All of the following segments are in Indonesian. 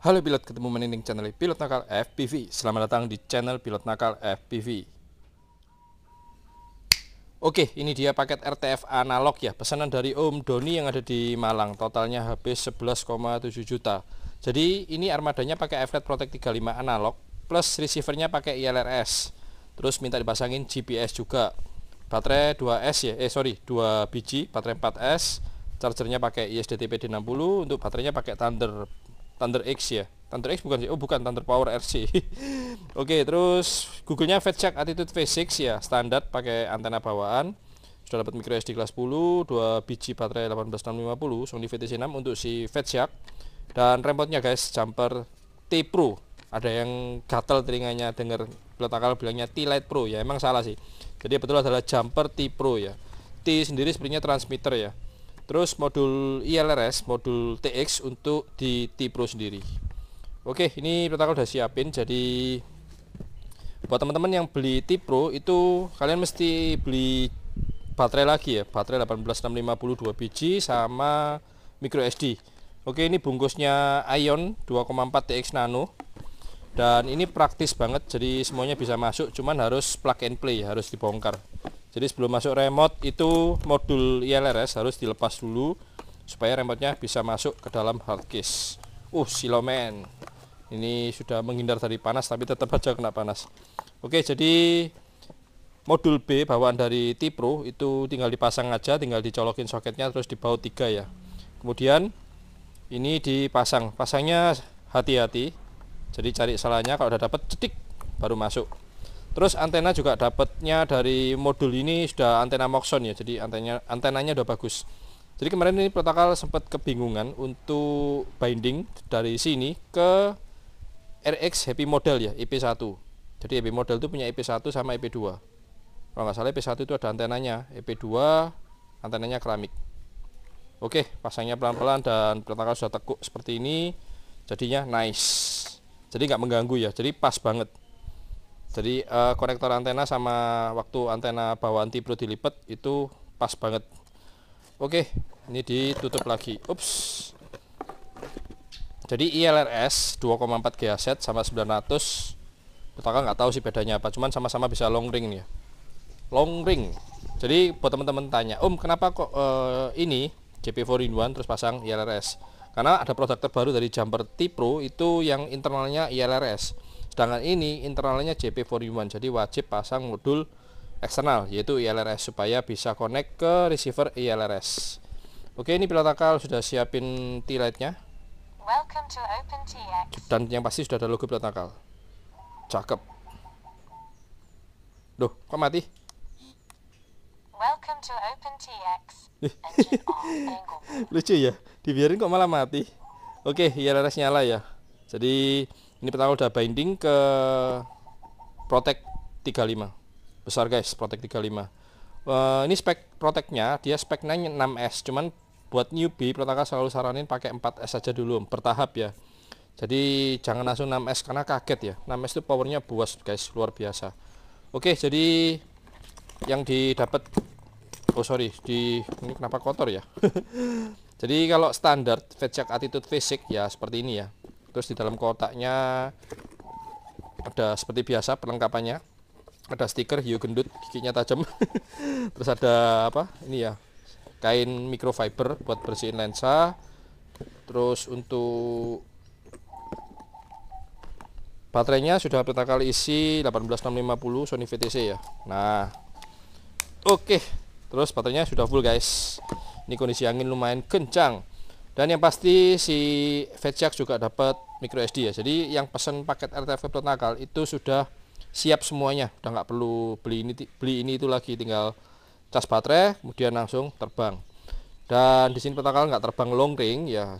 Halo pilot, ketemu meninding channel Pilot Nakal FPV. Selamat datang di channel Pilot Nakal FPV. Oke, ini dia paket RTF analog ya, pesanan dari Om Doni yang ada di Malang. Totalnya habis 11,7 juta. Jadi ini armadanya pakai FLET Protect 35 analog, plus receivernya pakai ILRS. Terus minta dipasangin GPS juga. Baterai 2S ya, eh sorry, 2 biji, baterai 4S, chargernya pakai ISDTP D60, untuk baterainya pakai Thunder. Thunder X ya Thunder X bukan sih oh bukan Thunder Power RC oke okay, terus Google-nya Fetchak Attitude V6 ya standar pakai antena bawaan sudah dapat micro SD kelas 10 2 biji baterai 18650 Sony VTC6 untuk si Fetchak dan remote-nya guys jumper T Pro ada yang gatel telinganya dengar letakal bilangnya T Light Pro ya emang salah sih jadi betul adalah jumper T Pro ya T sendiri sebenarnya transmitter ya Terus modul ILRS, modul TX untuk di T Pro sendiri. Oke, ini protokol udah siapin. Jadi buat teman-teman yang beli T Pro itu kalian mesti beli baterai lagi ya, baterai 18650 2 biji sama micro SD. Oke, ini bungkusnya Ion 2,4 TX Nano. Dan ini praktis banget jadi semuanya bisa masuk, cuman harus plug and play, harus dibongkar jadi sebelum masuk remote itu modul ILRS harus dilepas dulu supaya remote bisa masuk ke dalam hard case. Uh, silomen. Ini sudah menghindar dari panas tapi tetap aja kena panas. Oke, jadi modul B bawaan dari Tipro itu tinggal dipasang aja, tinggal dicolokin soketnya terus dibaut tiga ya. Kemudian ini dipasang. Pasangnya hati-hati. Jadi cari salahnya kalau udah dapat cetik baru masuk. Terus antena juga dapatnya dari modul ini sudah antena Moxon ya, jadi antenanya antenanya udah bagus. Jadi kemarin ini protokol sempat kebingungan untuk binding dari sini ke RX Happy Model ya, IP1. Jadi Happy Model itu punya IP1 sama IP2. Kalau nggak salah IP1 itu ada antenanya, IP2 antenanya keramik. Oke, pasangnya pelan-pelan dan protokol sudah tekuk seperti ini, jadinya nice. Jadi nggak mengganggu ya, jadi pas banget. Jadi uh, konektor antena sama waktu antena bawaan tipe dilipat itu pas banget. Oke, ini ditutup lagi. Ups. Jadi ILRS 2,4 GHz sama 900 Kita nggak tahu sih bedanya apa, cuman sama-sama bisa long ring nih ya. Long ring. Jadi buat teman-teman tanya, "Om, um, kenapa kok uh, ini JP4 in 1 terus pasang ILRS?" Karena ada produk terbaru dari Jumper T Pro itu yang internalnya ILRS Sedangkan ini internalnya JP411 jadi wajib pasang modul eksternal yaitu ILRS supaya bisa connect ke receiver ILRS. Oke, ini pilot akal sudah siapin t Dan yang pasti sudah ada logo pilot akal. Cakep. Duh, kok mati? Lucu ya, dibiarin kok malah mati. Oke, ILRS nyala ya. Jadi ini pertama udah binding ke protect 35 besar guys protect 35 uh, eh, ini spek proteknya dia spek 6S cuman buat newbie Protaka selalu saranin pakai 4S aja dulu bertahap ya jadi jangan langsung 6S karena kaget ya 6S itu powernya buas guys luar biasa oke jadi yang didapat oh sorry di ini kenapa kotor ya jadi kalau standar fat attitude fisik ya seperti ini ya terus di dalam kotaknya ada seperti biasa perlengkapannya ada stiker hiu gendut giginya tajam terus ada apa ini ya kain microfiber buat bersihin lensa terus untuk baterainya sudah pertama kali isi 18650 Sony VTC ya nah oke okay. terus baterainya sudah full guys ini kondisi angin lumayan kencang dan yang pasti si Vetjak juga dapat micro SD ya jadi yang pesen paket RTF Capture Nakal itu sudah siap semuanya udah nggak perlu beli ini beli ini itu lagi tinggal cas baterai kemudian langsung terbang dan di sini petakal nggak terbang long ring ya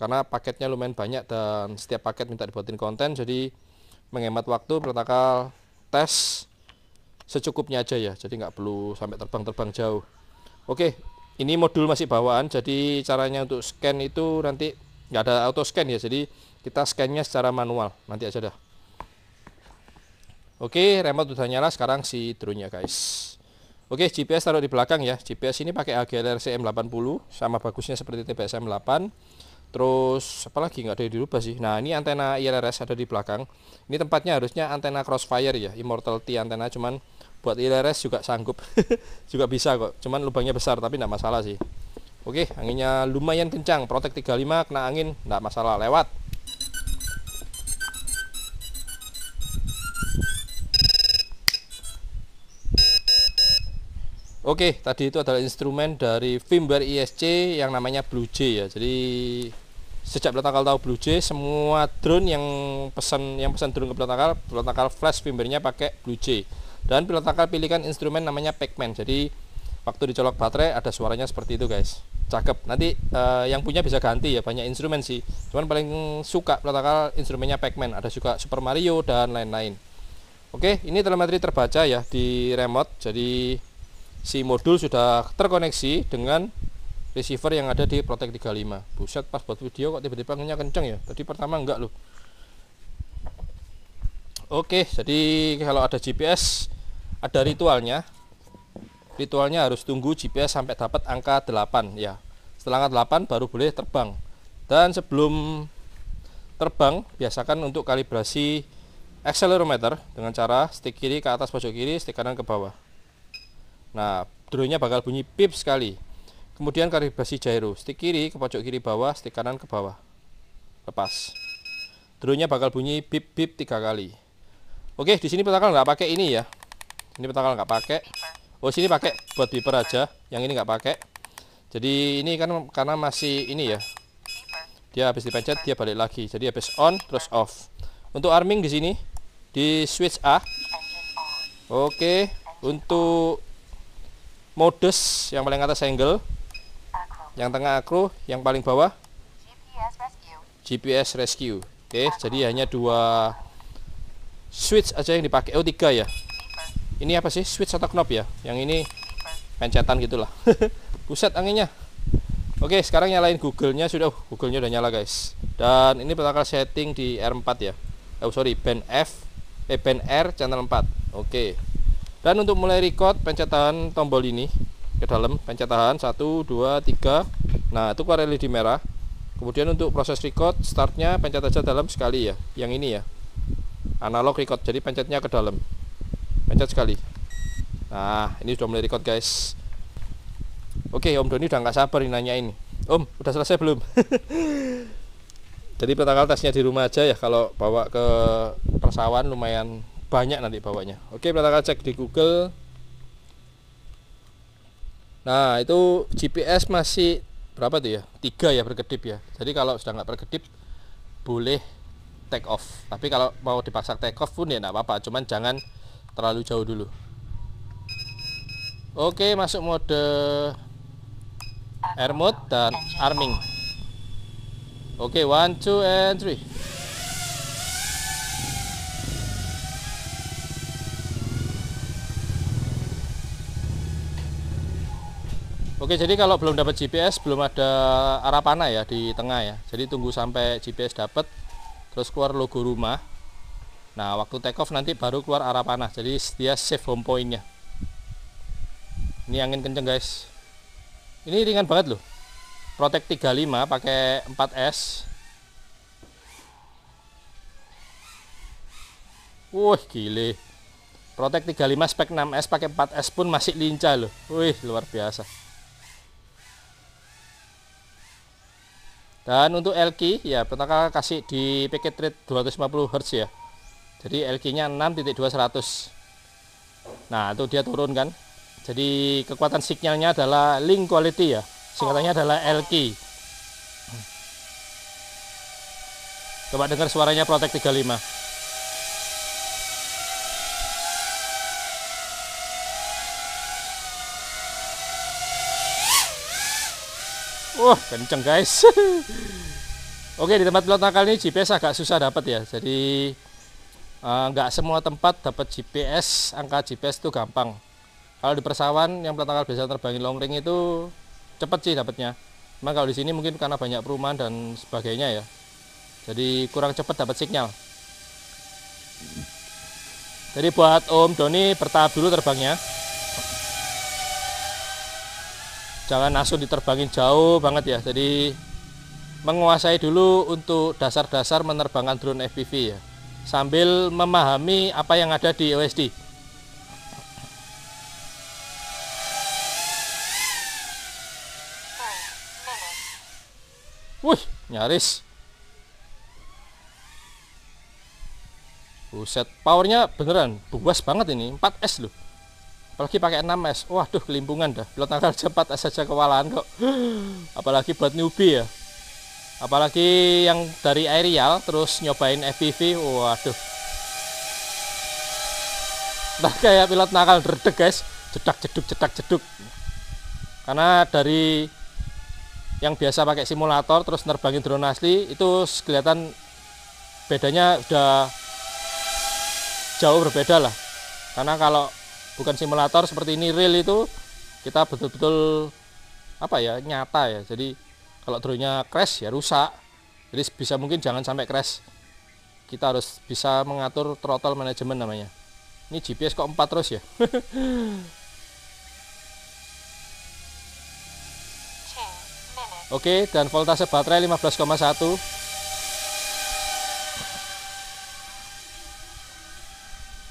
karena paketnya lumayan banyak dan setiap paket minta dibuatin konten jadi menghemat waktu petakal tes secukupnya aja ya jadi nggak perlu sampai terbang-terbang jauh oke ini modul masih bawaan jadi caranya untuk scan itu nanti nggak ada auto scan ya jadi kita scannya secara manual nanti aja dah oke remote sudah nyala sekarang si drone nya guys oke GPS taruh di belakang ya GPS ini pakai AGLR CM80 sama bagusnya seperti TBSM 8 terus apalagi nggak ada yang dirubah sih nah ini antena IRRS ada di belakang ini tempatnya harusnya antena crossfire ya immortality antena cuman buat ILRS juga sanggup juga bisa kok cuman lubangnya besar tapi tidak masalah sih oke anginnya lumayan kencang protek 35 kena angin tidak masalah lewat Oke, tadi itu adalah instrumen dari firmware ISC yang namanya Blue J ya. Jadi sejak belakang tahu Blue J, semua drone yang pesan yang pesan drone ke belakang belakang flash firmware-nya pakai Blue J dan pilotaka pilihkan instrumen namanya Pacman jadi waktu dicolok baterai ada suaranya seperti itu guys cakep nanti uh, yang punya bisa ganti ya banyak instrumen sih cuman paling suka pilotaka instrumennya Pacman ada juga Super Mario dan lain-lain oke ini telemetri terbaca ya di remote jadi si modul sudah terkoneksi dengan receiver yang ada di Protect 35 buset pas buat video kok tiba-tiba nge kenceng ya tadi pertama enggak loh oke jadi kalau ada GPS ada ritualnya ritualnya harus tunggu GPS sampai dapat angka 8 ya setelah angka 8 baru boleh terbang dan sebelum terbang biasakan untuk kalibrasi accelerometer dengan cara stick kiri ke atas pojok kiri stick kanan ke bawah nah drone bakal bunyi pip sekali kemudian kalibrasi gyro stick kiri ke pojok kiri bawah stick kanan ke bawah lepas drone bakal bunyi pip pip tiga kali oke di sini kita nggak pakai ini ya ini petakal nggak pakai oh sini pakai buat beeper aja yang ini nggak pakai jadi ini kan karena masih ini ya dia habis dipencet dia balik lagi jadi habis on terus off untuk arming di sini di switch A oke untuk modus yang paling atas angle yang tengah akru yang paling bawah GPS rescue oke jadi hanya dua switch aja yang dipakai oh tiga ya ini apa sih switch atau knob ya yang ini pencetan gitulah buset anginnya oke sekarang nyalain Google-nya sudah uh, Google-nya udah nyala guys dan ini bakal setting di R4 ya oh sorry band F eh band R channel 4 oke dan untuk mulai record pencetan tombol ini ke dalam pencet tahan 1 2 3 nah itu keluar LED merah kemudian untuk proses record startnya pencet aja dalam sekali ya yang ini ya analog record jadi pencetnya ke dalam mencet sekali nah ini sudah mulai record guys oke om Doni udah nggak sabar nih nanyain om udah selesai belum jadi tanggal tesnya di rumah aja ya kalau bawa ke persawahan lumayan banyak nanti bawanya oke tanggal cek di google nah itu GPS masih berapa tuh ya tiga ya berkedip ya jadi kalau sudah nggak berkedip boleh take off tapi kalau mau dipaksa take off pun ya nggak apa-apa cuman jangan terlalu jauh dulu oke masuk mode air mode dan arming oke one two and three Oke, jadi kalau belum dapat GPS belum ada arah panah ya di tengah ya. Jadi tunggu sampai GPS dapat terus keluar logo rumah. Nah, waktu take off nanti baru keluar arah panah. Jadi dia save home point-nya. Ini angin kenceng, guys. Ini ringan banget loh. Protect 35 pakai 4S. Wih, gile. Protect 35 spek 6S pakai 4S pun masih lincah loh. Wih, luar biasa. Dan untuk LK ya pertama kasih di packet rate 250 Hz ya jadi LG nya 6.2100 nah itu dia turun kan jadi kekuatan sinyalnya adalah link quality ya singkatannya adalah LQ coba dengar suaranya Protek 35 Wah, Oh, kenceng guys. Oke, di tempat pilot nakal ini GPS agak susah dapat ya. Jadi Eh, nggak semua tempat dapat GPS angka GPS itu gampang kalau di persawan yang pertama biasa terbangin long ring itu cepet sih dapatnya memang kalau di sini mungkin karena banyak perumahan dan sebagainya ya jadi kurang cepat dapat sinyal jadi buat Om Doni bertahap dulu terbangnya jangan langsung diterbangin jauh banget ya jadi menguasai dulu untuk dasar-dasar menerbangkan drone FPV ya sambil memahami apa yang ada di OSD. Wih, nyaris. Buset, powernya beneran buas banget ini, 4S loh. Apalagi pakai 6S. Waduh, kelimpungan dah. Pilot nakal cepat 4S aja kewalahan kok. Apalagi buat newbie ya apalagi yang dari aerial terus nyobain FPV waduh nah kayak pilot nakal derdek guys jedak jeduk jedak jeduk karena dari yang biasa pakai simulator terus nerbangin drone asli itu kelihatan bedanya udah jauh berbeda lah karena kalau bukan simulator seperti ini real itu kita betul-betul apa ya nyata ya jadi kalau drone-nya crash ya rusak jadi bisa mungkin jangan sampai crash kita harus bisa mengatur throttle management namanya ini GPS kok 4 terus ya Oke dan voltase baterai 15,1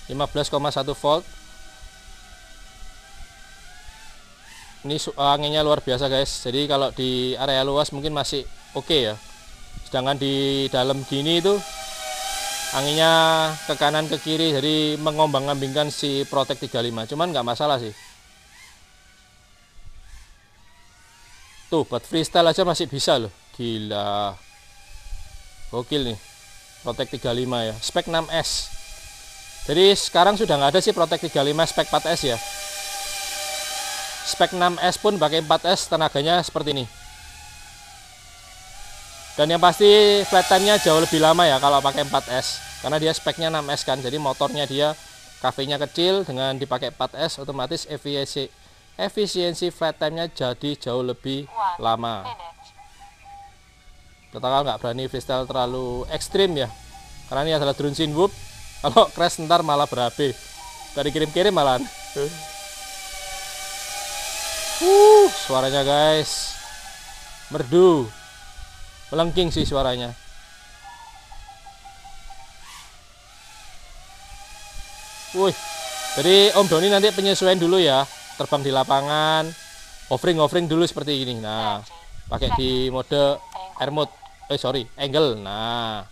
15,1 volt ini eh, anginnya luar biasa guys jadi kalau di area luas mungkin masih oke okay ya sedangkan di dalam gini itu anginnya ke kanan ke kiri jadi mengombang-ambingkan si Protect 35 cuman nggak masalah sih tuh buat freestyle aja masih bisa loh gila gokil nih Protect 35 ya spek 6S jadi sekarang sudah nggak ada sih Protect 35 spek 4S ya spek 6S pun pakai 4S tenaganya seperti ini dan yang pasti flat time-nya jauh lebih lama ya kalau pakai 4S karena dia speknya 6S kan jadi motornya dia KV-nya kecil dengan dipakai 4S otomatis efisiensi efisiensi flat time-nya jadi jauh lebih lama kita total nggak berani freestyle terlalu ekstrim ya karena ini adalah drone sin kalau crash ntar malah berhabis dari kirim-kirim malah Uh, suaranya guys. Merdu. Melengking sih suaranya. Wih. Jadi Om Doni nanti penyesuaian dulu ya. Terbang di lapangan, offering-offering dulu seperti ini. Nah, pakai di mode air mode. Eh sorry, angle. Nah.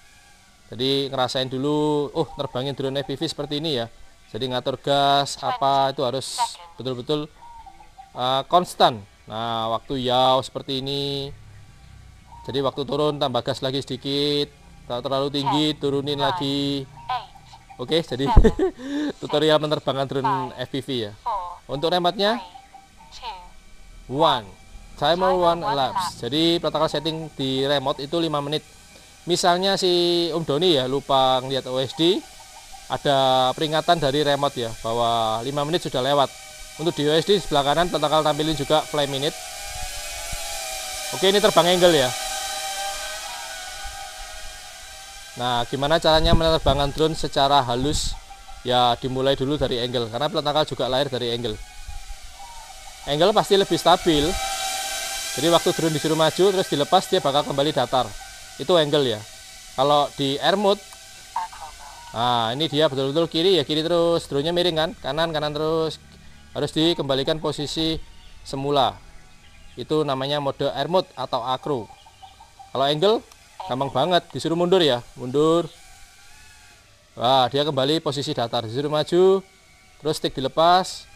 Jadi ngerasain dulu, oh uh, terbangin drone FPV seperti ini ya. Jadi ngatur gas apa itu harus betul-betul Eh, konstan. nah, waktu yaw seperti ini. Jadi waktu turun tambah gas lagi sedikit, tak terlalu tinggi, turunin lagi. Oke, okay, jadi tutorial penerbangan drone FPV ya. Untuk rematnya, one. Timer one elapsed. Jadi protokol setting di remote itu 5 menit. Misalnya si Om Doni ya lupa ngeliat OSD, ada peringatan dari remote ya bahwa 5 menit sudah lewat. Untuk USD di sebelah kanan tetap tampilin juga fly minute. Oke, ini terbang angle ya. Nah, gimana caranya menerbangkan drone secara halus? Ya, dimulai dulu dari angle karena pelatakal juga lahir dari angle. Angle pasti lebih stabil. Jadi waktu drone disuruh maju terus dilepas dia bakal kembali datar. Itu angle ya. Kalau di air mode Nah, ini dia betul-betul kiri ya kiri terus, drone-nya miring kan? Kanan kanan terus, harus dikembalikan posisi semula itu namanya mode air mode atau akru kalau angle gampang banget disuruh mundur ya mundur wah dia kembali posisi datar disuruh maju terus stick dilepas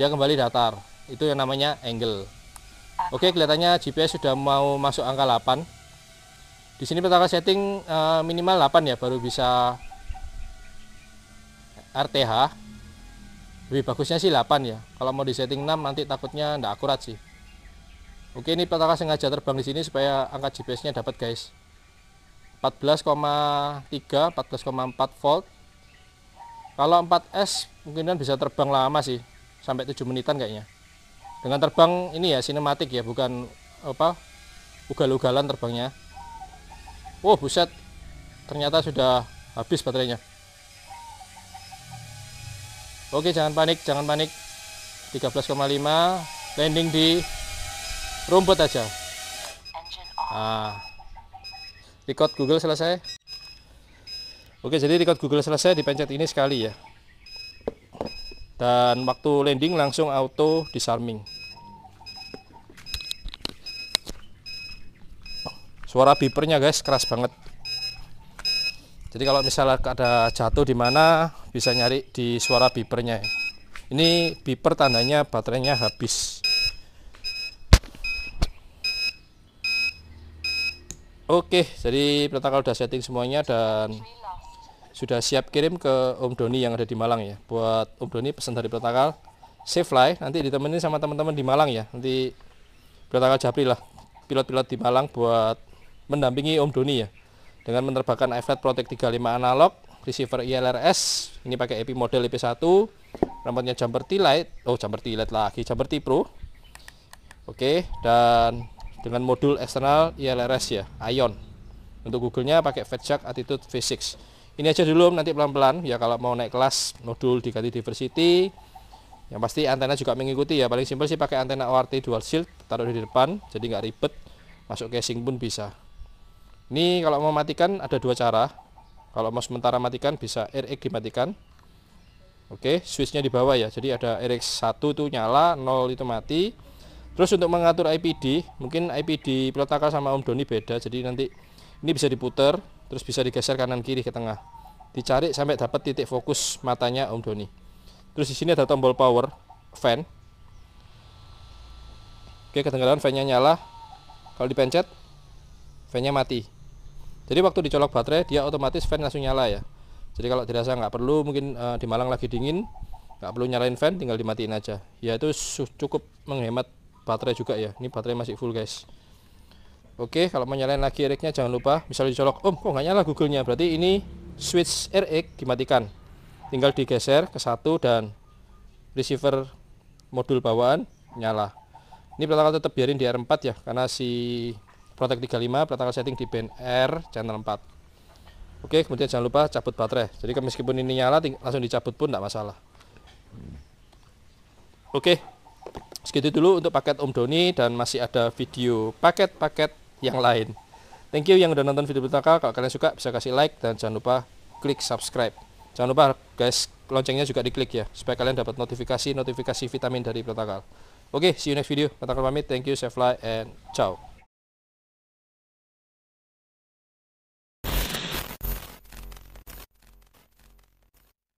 dia kembali datar itu yang namanya angle oke kelihatannya GPS sudah mau masuk angka 8 di sini petaka setting eh, minimal 8 ya baru bisa RTH lebih bagusnya sih 8 ya kalau mau di setting 6 nanti takutnya tidak akurat sih oke ini petaka sengaja terbang di sini supaya angka GPS nya dapat guys 14,3 14,4 volt kalau 4S mungkin bisa terbang lama sih sampai 7 menitan kayaknya dengan terbang ini ya sinematik ya bukan apa ugal-ugalan terbangnya wow buset ternyata sudah habis baterainya Oke, jangan panik, jangan panik. 13,5 landing di rumput aja. Ah, record Google selesai. Oke, jadi record Google selesai dipencet ini sekali ya. Dan waktu landing langsung auto disarming. Suara bipernya guys keras banget. Jadi kalau misalnya ada jatuh di mana bisa nyari di suara bipernya. Ini biper tandanya baterainya habis. Oke, jadi protokol sudah setting semuanya dan sudah siap kirim ke Om Doni yang ada di Malang ya. Buat Om Doni pesan dari protokol Safe Fly nanti ditemenin sama teman-teman di Malang ya. Nanti protokol Japri lah pilot-pilot di Malang buat mendampingi Om Doni ya dengan menerbangkan iFlat Protect 35 analog receiver ILRS ini pakai EP model EP1 rambutnya jumper T-Lite oh jumper T-Lite lagi jumper T-Pro oke dan dengan modul eksternal ILRS ya Ion untuk Google-nya pakai Vetjack Attitude V6 ini aja dulu nanti pelan-pelan ya kalau mau naik kelas modul diganti diversity yang pasti antena juga mengikuti ya paling simpel sih pakai antena ORT dual shield taruh di depan jadi nggak ribet masuk casing pun bisa ini kalau mau matikan ada dua cara kalau mau sementara matikan bisa RX dimatikan oke switchnya di bawah ya jadi ada RX 1 itu nyala 0 itu mati terus untuk mengatur IPD mungkin IPD Protaka sama Om Doni beda jadi nanti ini bisa diputar terus bisa digeser kanan kiri ke tengah dicari sampai dapat titik fokus matanya Om Doni terus di sini ada tombol power fan Oke, kedengaran fan-nya nyala. Kalau dipencet, fan-nya mati jadi waktu dicolok baterai dia otomatis fan langsung nyala ya jadi kalau dirasa nggak perlu mungkin uh, di Malang lagi dingin nggak perlu nyalain fan tinggal dimatiin aja ya itu cukup menghemat baterai juga ya ini baterai masih full guys Oke, kalau mau nyalain lagi RX-nya jangan lupa misalnya dicolok, "Om, oh, kok nggak nyala Google-nya?" Berarti ini switch RX dimatikan. Tinggal digeser ke satu dan receiver modul bawaan nyala. Ini pertama tetap biarin di R4 ya karena si protect 35 protokol setting di band R channel 4 oke kemudian jangan lupa cabut baterai jadi meskipun ini nyala langsung dicabut pun tidak masalah oke segitu dulu untuk paket Om Doni dan masih ada video paket-paket yang lain thank you yang udah nonton video pertama kalau kalian suka bisa kasih like dan jangan lupa klik subscribe jangan lupa guys loncengnya juga diklik ya supaya kalian dapat notifikasi notifikasi vitamin dari protokol Oke, okay, see you next video. Protokol pamit. Thank you, safe Life and ciao.